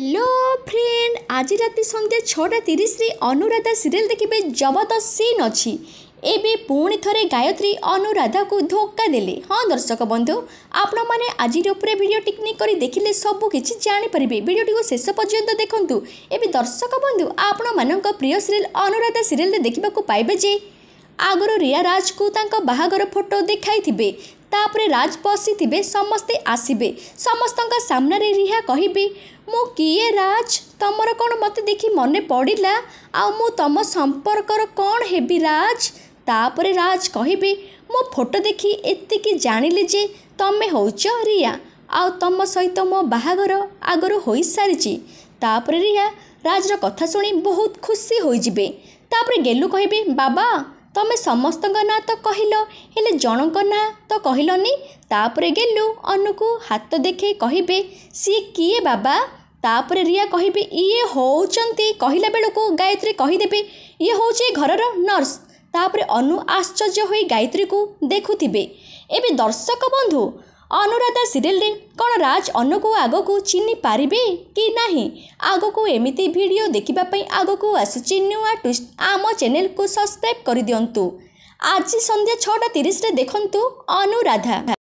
hello friend ଆଜି ରାତି ସନ୍ଧ୍ୟା ଛଅଟା ତିରିଶରେ ଅନୁରାଧା ସିରିଏଲ୍ ଦେଖିବେ ଜବରଦସ୍ତ ସିନ୍ ଅଛି ଏବେ ପୁଣି ଥରେ ଗାୟତ୍ରୀ ଅନୁରାଧାକୁ ଧୋକା ଦେଲେ ହଁ ଦର୍ଶକ ବନ୍ଧୁ ଆପଣମାନେ ଆଜିର ଉପରେ ଭିଡ଼ିଓ ଟିକ୍ନିକ୍ କରି ଦେଖିଲେ ସବୁ କିଛି ଜାଣିପାରିବେ ଭିଡ଼ିଓଟିକୁ ଶେଷ ପର୍ଯ୍ୟନ୍ତ ଦେଖନ୍ତୁ ଏବେ ଦର୍ଶକ ବନ୍ଧୁ ଆପଣମାନଙ୍କ ପ୍ରିୟ ସିରିଏଲ୍ ଅନୁରାଧା ସିରିଏଲ୍ରେ ଦେଖିବାକୁ ପାଇବେ ଯେ ଆଗରୁ ରିୟା ରାଜକୁ ତାଙ୍କ ବାହାଘର ଫଟୋ ଦେଖାଇଥିବେ ତାପରେ ରାଜ ବସିଥିବେ ସମସ୍ତେ ଆସିବେ ସମସ୍ତଙ୍କ ସାମ୍ନାରେ ରିହା କହିବେ ମୁଁ କିଏ ରାଜ ତମର କ'ଣ ମୋତେ ଦେଖି ମନେ ପଡ଼ିଲା ଆଉ ମୁଁ ତମ ସମ୍ପର୍କର କ'ଣ ହେବି ରାଜ ତାପରେ ରାଜ କହିବେ ମୋ ଫଟୋ ଦେଖି ଏତିକି ଜାଣିଲି ଯେ ତମେ ହେଉଛ ରିୟା ଆଉ ତମ ସହିତ ମୋ ବାହାଘର ଆଗରୁ ହୋଇସାରିଛି ତାପରେ ରିୟା ରାଜର କଥା ଶୁଣି ବହୁତ ଖୁସି ହୋଇଯିବେ ତାପରେ ଗେଲୁ କହିବେ ବାବା ତମେ ସମସ୍ତଙ୍କ ନାଁ ତ କହିଲ ହେଲେ ଜଣଙ୍କ ନାଁ ତ କହିଲନି ତାପରେ ଗେଲୁ ଅନୁକୁ ହାତ ଦେଖେଇ କହିବେ ସିଏ କିଏ ବାବା ତାପରେ ରିୟା କହିବେ ଇଏ ହେଉଛନ୍ତି କହିଲା ବେଳକୁ ଗାୟତ୍ରୀ କହିଦେବେ ଇଏ ହେଉଛି ଏ ଘରର ନର୍ସ ତାପରେ ଅନୁ ଆଶ୍ଚର୍ଯ୍ୟ ହୋଇ ଗାୟତ୍ରୀକୁ ଦେଖୁଥିବେ ଏବେ ଦର୍ଶକ ବନ୍ଧୁ ଅନୁରାଧା ସିରିଏଲରେ କ'ଣ ରାଜ ଅନ୍ୟକୁ ଆଗକୁ ଚିହ୍ନି ପାରିବେ କି ନାହିଁ ଆଗକୁ ଏମିତି ଭିଡ଼ିଓ ଦେଖିବା ପାଇଁ ଆଗକୁ ଆସୁଛି ନୂଆ ଟ୍ୱିଷ୍ଟ ଆମ ଚ୍ୟାନେଲକୁ ସବସ୍କ୍ରାଇବ୍ କରିଦିଅନ୍ତୁ ଆଜି ସନ୍ଧ୍ୟା ଛଅଟା ତିରିଶରେ ଦେଖନ୍ତୁ ଅନୁରାଧା